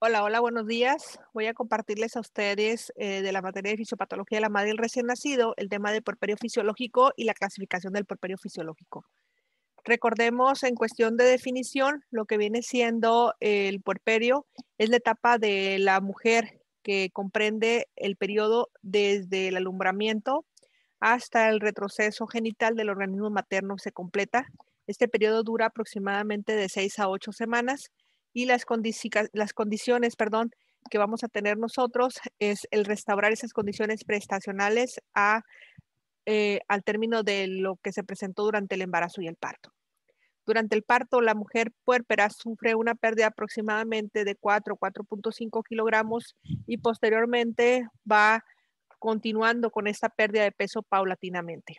Hola, hola, buenos días. Voy a compartirles a ustedes eh, de la materia de fisiopatología de la madre y el recién nacido el tema del porperio fisiológico y la clasificación del porperio fisiológico. Recordemos en cuestión de definición, lo que viene siendo el puerperio es la etapa de la mujer que comprende el periodo desde el alumbramiento hasta el retroceso genital del organismo materno se completa. Este periodo dura aproximadamente de seis a ocho semanas y las, las condiciones, perdón, que vamos a tener nosotros es el restaurar esas condiciones prestacionales a, eh, al término de lo que se presentó durante el embarazo y el parto. Durante el parto, la mujer puérpera sufre una pérdida aproximadamente de 4, 4.5 kilogramos y posteriormente va continuando con esta pérdida de peso paulatinamente.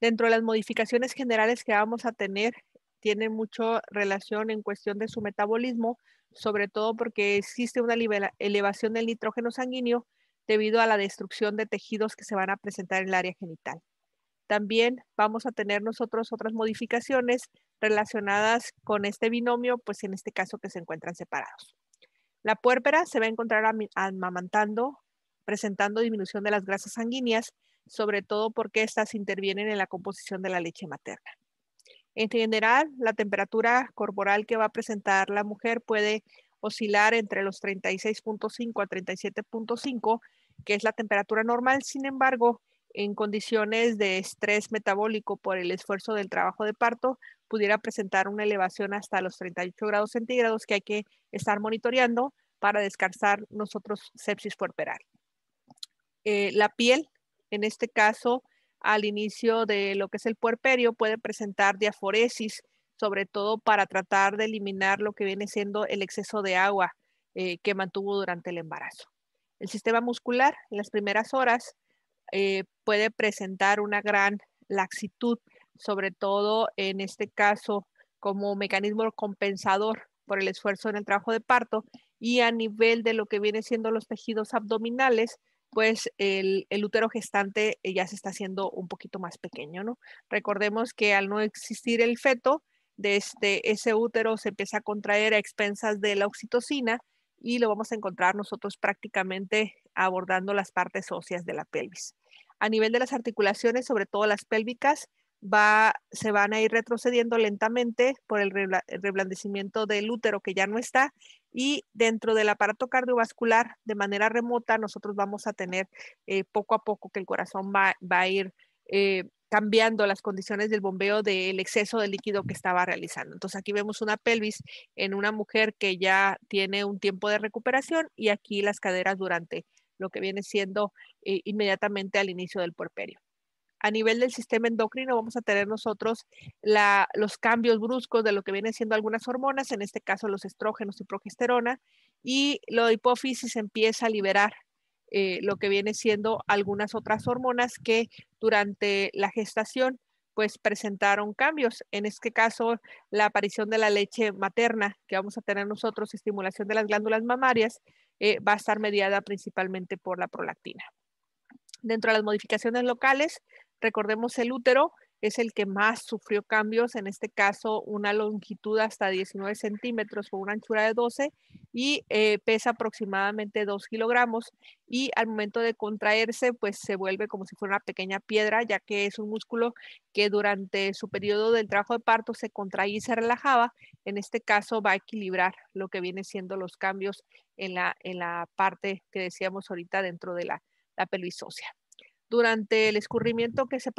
Dentro de las modificaciones generales que vamos a tener tiene mucho relación en cuestión de su metabolismo, sobre todo porque existe una elevación del nitrógeno sanguíneo debido a la destrucción de tejidos que se van a presentar en el área genital. También vamos a tener nosotros otras modificaciones relacionadas con este binomio, pues en este caso que se encuentran separados. La puérpera se va a encontrar amamantando, presentando disminución de las grasas sanguíneas, sobre todo porque estas intervienen en la composición de la leche materna. En general, la temperatura corporal que va a presentar la mujer puede oscilar entre los 36.5 a 37.5, que es la temperatura normal. Sin embargo, en condiciones de estrés metabólico por el esfuerzo del trabajo de parto, pudiera presentar una elevación hasta los 38 grados centígrados que hay que estar monitoreando para descansar nosotros sepsis puerperal. Eh, la piel, en este caso, al inicio de lo que es el puerperio puede presentar diaforesis, sobre todo para tratar de eliminar lo que viene siendo el exceso de agua eh, que mantuvo durante el embarazo. El sistema muscular en las primeras horas eh, puede presentar una gran laxitud, sobre todo en este caso como mecanismo compensador por el esfuerzo en el trabajo de parto y a nivel de lo que viene siendo los tejidos abdominales, pues el, útero gestante eh, ya se está haciendo un poquito más pequeño, ¿no? Recordemos que al no existir el feto, de este, ese útero se empieza a contraer a expensas de la oxitocina y lo vamos a encontrar nosotros prácticamente abordando las partes óseas de la pelvis. A nivel de las articulaciones, sobre todo las pélvicas, va, se van a ir retrocediendo lentamente por el, reblandecimiento del útero que ya no está y dentro del aparato cardiovascular de manera remota nosotros vamos a tener eh, poco a poco que el corazón va, a ir eh, cambiando las condiciones del bombeo del exceso de líquido que estaba realizando. Entonces aquí vemos una pelvis en una mujer que ya tiene un tiempo de recuperación y aquí las caderas durante lo que viene siendo eh, inmediatamente al inicio del puerperio a nivel del sistema endocrino vamos a tener nosotros los cambios bruscos de lo que vienen siendo algunas hormonas, en este caso los estrógenos y progesterona, y la hipófisis empieza a liberar eh, lo que viene siendo algunas otras hormonas que durante la gestación pues presentaron cambios. En este caso, la aparición de la leche materna que vamos a tener nosotros, estimulación de las glándulas mamarias, eh, va a estar mediada principalmente por la prolactina. Dentro de las modificaciones locales, Recordemos el útero es el que más sufrió cambios, en este caso una longitud hasta 19 centímetros o una anchura de 12 y eh, pesa aproximadamente 2 kilogramos y al momento de contraerse pues se vuelve como si fuera una pequeña piedra ya que es un músculo que durante su periodo del trabajo de parto se contraía y se relajaba, en este caso va a equilibrar lo que viene siendo los cambios en la, en la parte que decíamos ahorita dentro de la, la durante el escurrimiento que se,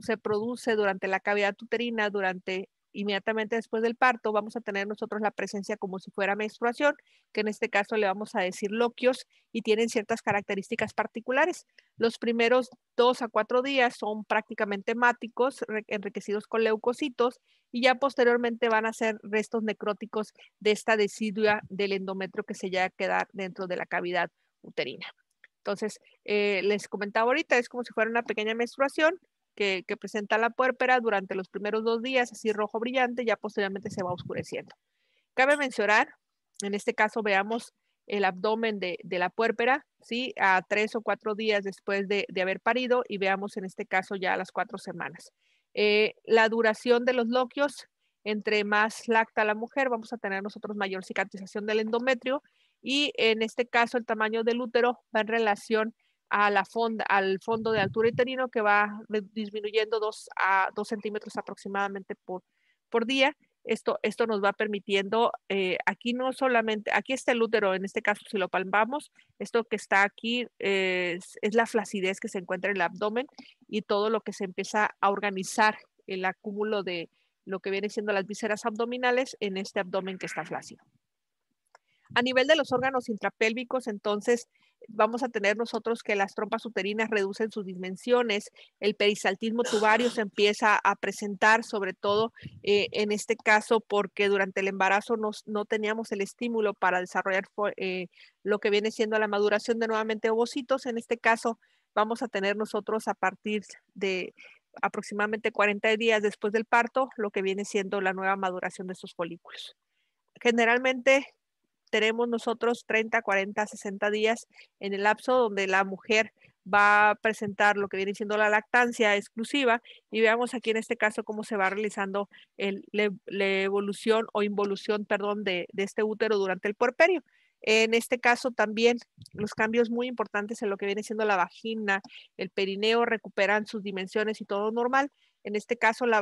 se produce durante la cavidad uterina, durante inmediatamente después del parto, vamos a tener nosotros la presencia como si fuera menstruación, que en este caso le vamos a decir loquios y tienen ciertas características particulares. Los primeros dos a cuatro días son prácticamente máticos, enriquecidos con leucocitos, y ya posteriormente van a ser restos necróticos de esta decidua del endometrio que se ya queda dentro de la cavidad uterina. Entonces, eh, les comentaba ahorita, es como si fuera una pequeña menstruación que, presenta la puérpera durante los primeros dos días, así rojo brillante, ya posteriormente se va oscureciendo. Cabe mencionar, en este caso veamos el abdomen de, la puérpera, ¿sí? A tres o cuatro días después de, haber parido y veamos en este caso ya a las cuatro semanas. Eh, la duración de los loquios, entre más lacta la mujer, vamos a tener nosotros mayor cicatrización del endometrio y en este caso el tamaño del útero va en relación a la al fondo de altura uterino que va disminuyendo 2 a 2 centímetros aproximadamente por, por día. Esto, esto nos va permitiendo, eh, aquí no solamente, aquí está el útero, en este caso si lo palmamos, esto que está aquí es, la flacidez que se encuentra en el abdomen y todo lo que se empieza a organizar, el acúmulo de lo que viene siendo las vísceras abdominales en este abdomen que está flácido. A nivel de los órganos intrapélvicos, entonces vamos a tener nosotros que las trompas uterinas reducen sus dimensiones, el perisaltismo tubario se empieza a presentar, sobre todo eh, en este caso porque durante el embarazo no teníamos el estímulo para desarrollar eh, lo que viene siendo la maduración de nuevamente ovocitos. En este caso vamos a tener nosotros a partir de aproximadamente 40 días después del parto lo que viene siendo la nueva maduración de estos folículos. Generalmente tenemos nosotros 30, 40, 60 días en el lapso donde la mujer va a presentar lo que viene siendo la lactancia exclusiva y veamos aquí en este caso cómo se va realizando la evolución o involución, perdón, de, de este útero durante el puerperio. En este caso también los cambios muy importantes en lo que viene siendo la vagina, el perineo recuperan sus dimensiones y todo normal. En este caso, la,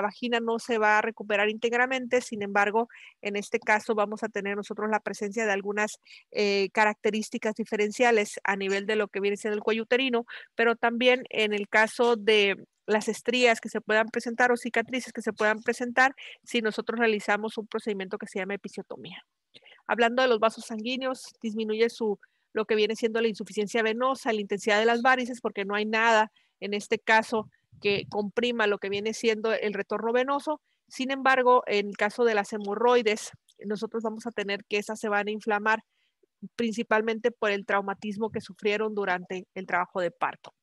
vagina no se va a recuperar íntegramente, sin embargo, en este caso vamos a tener nosotros la presencia de algunas eh, características diferenciales a nivel de lo que viene siendo el cuello uterino, pero también en el caso de las estrías que se puedan presentar o cicatrices que se puedan presentar si nosotros realizamos un procedimiento que se llama episiotomía. Hablando de los vasos sanguíneos, disminuye su lo que viene siendo la insuficiencia venosa, la intensidad de las varices, porque no hay nada en este caso que comprima lo que viene siendo el retorno venoso. Sin embargo, en el caso de las hemorroides, nosotros vamos a tener que esas se van a inflamar principalmente por el traumatismo que sufrieron durante el trabajo de parto.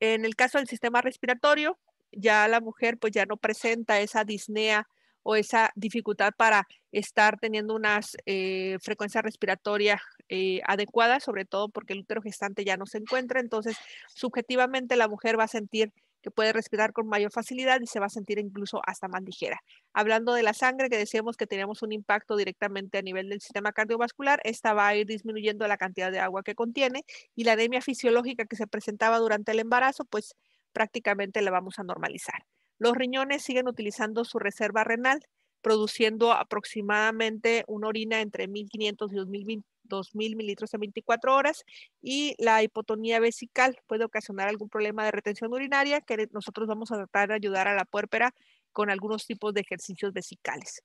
En el caso del sistema respiratorio, ya la mujer pues ya no presenta esa disnea o esa dificultad para estar teniendo unas eh, frecuencias respiratorias eh, adecuadas, sobre todo porque el útero gestante ya no se encuentra. Entonces, subjetivamente la mujer va a sentir que puede respirar con mayor facilidad y se va a sentir incluso hasta más ligera. Hablando de la sangre, que decíamos que teníamos un impacto directamente a nivel del sistema cardiovascular, esta va a ir disminuyendo la cantidad de agua que contiene y la anemia fisiológica que se presentaba durante el embarazo, pues prácticamente la vamos a normalizar. Los riñones siguen utilizando su reserva renal, produciendo aproximadamente una orina entre 1.500 y 2.000 mililitros en 24 horas y la hipotonía vesical puede ocasionar algún problema de retención urinaria que nosotros vamos a tratar de ayudar a la puérpera con algunos tipos de ejercicios vesicales.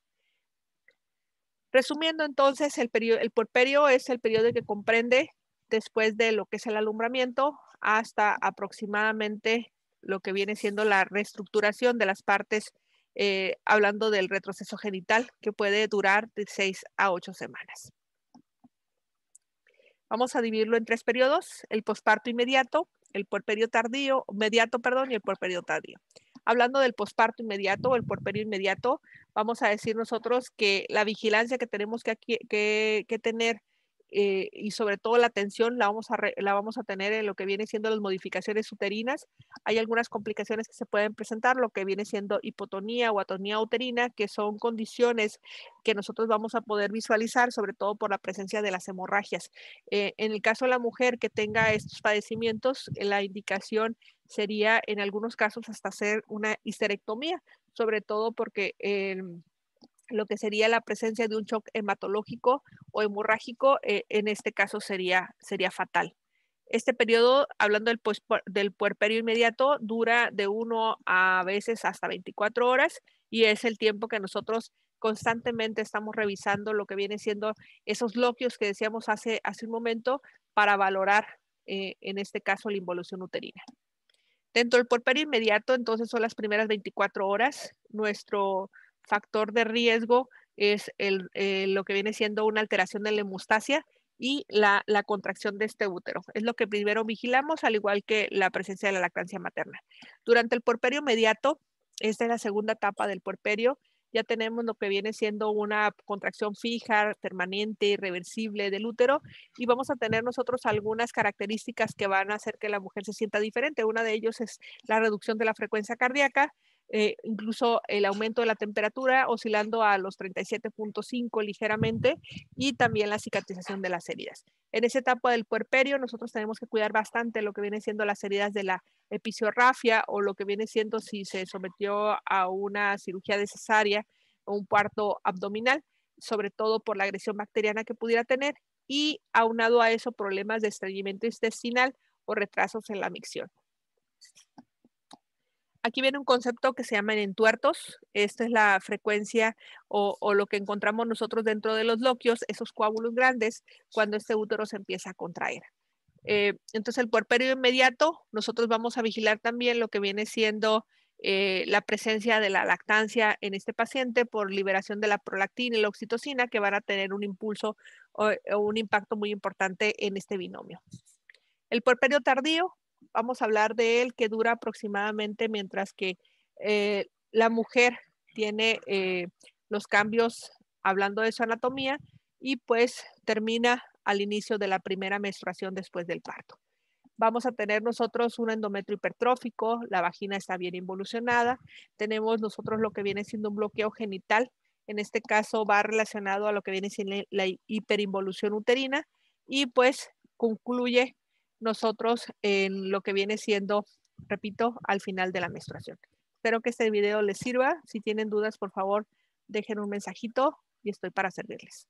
Resumiendo entonces, el, periodo, el puerperio es el periodo que comprende después de lo que es el alumbramiento hasta aproximadamente lo que viene siendo la reestructuración de las partes, eh, hablando del retroceso genital, que puede durar de seis a ocho semanas. Vamos a dividirlo en tres periodos, el posparto inmediato, el porperio tardío, mediato, perdón, y el porperio tardío. Hablando del posparto inmediato o el porperio inmediato, vamos a decir nosotros que la vigilancia que tenemos que, que, que tener eh, y sobre todo la atención la vamos, a la vamos a tener en lo que viene siendo las modificaciones uterinas. Hay algunas complicaciones que se pueden presentar, lo que viene siendo hipotonía o atonía uterina, que son condiciones que nosotros vamos a poder visualizar, sobre todo por la presencia de las hemorragias. Eh, en el caso de la mujer que tenga estos padecimientos, eh, la indicación sería en algunos casos hasta hacer una histerectomía, sobre todo porque... Em, lo que sería la presencia de un shock hematológico o hemorrágico, eh, en este caso sería, sería fatal. Este periodo, hablando del, pues, del puerperio inmediato, dura de 1 a veces hasta 24 horas y es el tiempo que nosotros constantemente estamos revisando lo que viene siendo esos loquios que decíamos hace, hace un momento para valorar, eh, en este caso, la involución uterina. Dentro del puerperio inmediato, entonces son las primeras 24 horas, nuestro, factor de riesgo es eh, lo que viene siendo una alteración de la hemostasia y la, contracción de este útero. Es lo que primero vigilamos, al igual que la presencia de la lactancia materna. Durante el puerperio inmediato, esta es la segunda etapa del puerperio, ya tenemos lo que viene siendo una contracción fija, permanente, irreversible del útero y vamos a tener nosotros algunas características que van a hacer que la mujer se sienta diferente. Una de ellas es la reducción de la frecuencia cardíaca, eh, incluso el aumento de la temperatura oscilando a los 37.5 ligeramente y también la cicatrización de las heridas. En esa etapa del puerperio nosotros tenemos que cuidar bastante lo que viene siendo las heridas de la episiorrafia o lo que viene siendo si se sometió a una cirugía de cesárea o un parto abdominal, sobre todo por la agresión bacteriana que pudiera tener y aunado a eso problemas de estreñimiento intestinal o retrasos en la micción aquí viene un concepto que se llama entuertos. Esta es la frecuencia o, lo que encontramos nosotros dentro de los loquios, esos coágulos grandes, cuando este útero se empieza a contraer. Eh, entonces, el puerperio inmediato, nosotros vamos a vigilar también lo que viene siendo eh, la presencia de la lactancia en este paciente por liberación de la prolactina y la oxitocina, que van a tener un impulso o, eh, o un impacto muy importante en este binomio. El puerperio tardío, vamos a hablar de él, que dura aproximadamente mientras que eh, la mujer tiene eh, los cambios hablando de su anatomía y pues termina al inicio de la primera menstruación después del parto. Vamos a tener nosotros un endometrio hipertrófico, la vagina está bien involucionada, tenemos nosotros lo que viene siendo un bloqueo genital, en este caso va relacionado a lo que viene siendo la hiperinvolución uterina y pues concluye nosotros en lo que viene siendo, repito, al final de la menstruación. Espero que este video les sirva. Si tienen dudas, por favor, dejen un mensajito y estoy para servirles.